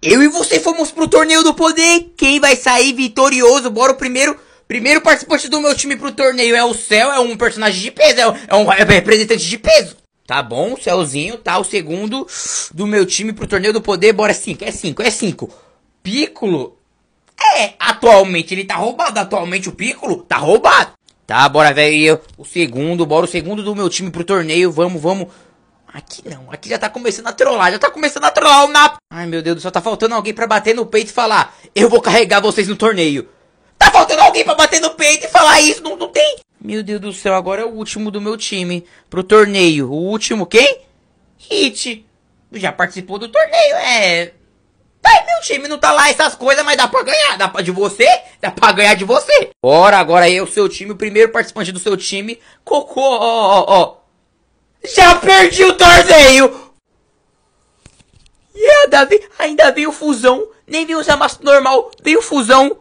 Eu e você fomos pro torneio do poder. Quem vai sair vitorioso? Bora o primeiro. Primeiro participante do meu time pro torneio é o Céu, é um personagem de peso, é um, é um representante de peso. Tá bom, Céuzinho, tá o segundo do meu time pro torneio do poder. Bora 5, é 5, é 5. Piccolo é, atualmente ele tá roubado. Atualmente o Piccolo tá roubado. Tá, bora, velho. O segundo, bora o segundo do meu time pro torneio. Vamos, vamos. Aqui não, aqui já tá começando a trollar, já tá começando a trollar o Nap. Ai meu Deus, só tá faltando alguém pra bater no peito e falar: Eu vou carregar vocês no torneio. Tá faltando alguém pra bater no peito e falar isso, não, não tem? Meu Deus do céu, agora é o último do meu time pro torneio. O último quem? Hit. Já participou do torneio, é. Ai meu time não tá lá essas coisas, mas dá pra ganhar. Dá pra de você, dá pra ganhar de você. Ora, agora é o seu time, o primeiro participante do seu time. Cocô, ó, ó, ó. Já perdi o torneio! E ainda veio, ainda veio fusão. Nem veio usar massa normal, veio fusão.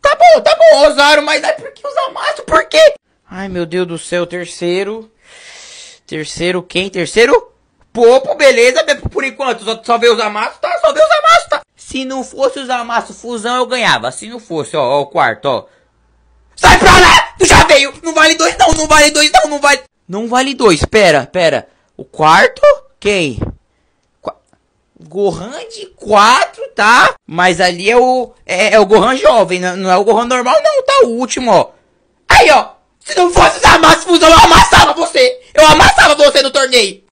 Tá bom, tá bom, Rosário, mas aí por que usar massa? Por quê? Ai, meu Deus do céu, terceiro. Terceiro quem? Terceiro? Popo, beleza, por enquanto. Só, só veio usar massa, tá? Só veio usar massa, tá? Se não fosse usar massa fusão, eu ganhava. Se não fosse, ó, ó o quarto, ó. Sai pra lá! Tu já veio! Não vale dois não, não vale dois não, não vale... Não vale dois. Pera, pera. O quarto? Quem? Qua... Gohan de quatro tá? Mas ali é o. É, é o Gohan jovem, não, né? não é o Gohan normal, não, tá? O último, ó. Aí, ó. Se não fosse essa massa fusão, eu amassava você! Eu amassava você no torneio!